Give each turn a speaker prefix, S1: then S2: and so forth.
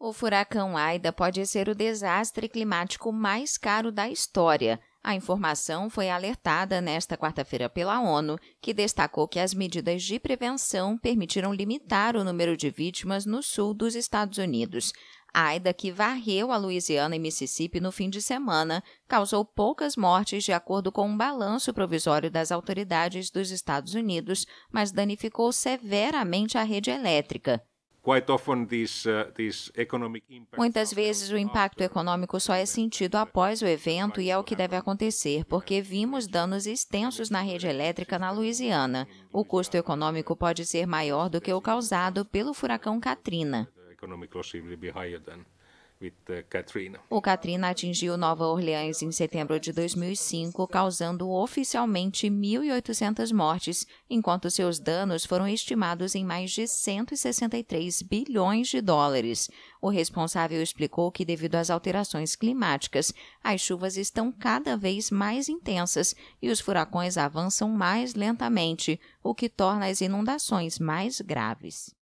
S1: O furacão Aida pode ser o desastre climático mais caro da história. A informação foi alertada nesta quarta-feira pela ONU, que destacou que as medidas de prevenção permitiram limitar o número de vítimas no sul dos Estados Unidos. Aida, que varreu a Louisiana e Mississippi no fim de semana, causou poucas mortes de acordo com um balanço provisório das autoridades dos Estados Unidos, mas danificou severamente a rede elétrica. Uh, Muitas vezes o impacto econômico só é sentido após o evento e é o que deve acontecer, porque vimos danos extensos na rede elétrica na Louisiana. O custo econômico pode ser maior do que o causado pelo furacão Katrina.
S2: Uh,
S1: o Katrina atingiu Nova Orleans em setembro de 2005, causando oficialmente 1.800 mortes, enquanto seus danos foram estimados em mais de 163 bilhões de dólares. O responsável explicou que, devido às alterações climáticas, as chuvas estão cada vez mais intensas e os furacões avançam mais lentamente, o que torna as inundações mais graves.